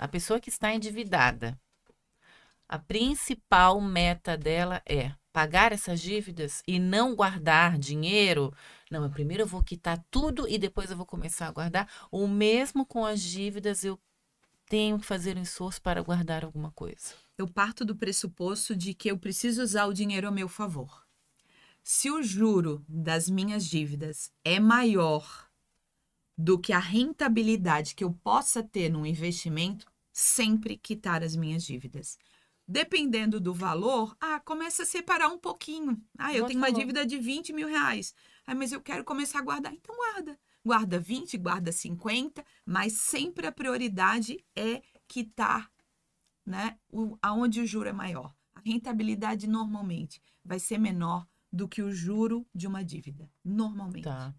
A pessoa que está endividada, a principal meta dela é pagar essas dívidas e não guardar dinheiro. Não, eu primeiro eu vou quitar tudo e depois eu vou começar a guardar. Ou mesmo com as dívidas, eu tenho que fazer um esforço para guardar alguma coisa. Eu parto do pressuposto de que eu preciso usar o dinheiro a meu favor. Se o juro das minhas dívidas é maior do que a rentabilidade que eu possa ter num investimento sempre quitar as minhas dívidas. Dependendo do valor, ah, começa a separar um pouquinho. Ah, eu tenho uma dívida de 20 mil reais. Ah, mas eu quero começar a guardar. Então guarda. Guarda 20, guarda 50, mas sempre a prioridade é quitar né, o, aonde o juro é maior. A rentabilidade normalmente vai ser menor do que o juro de uma dívida, tá. normalmente. Tá.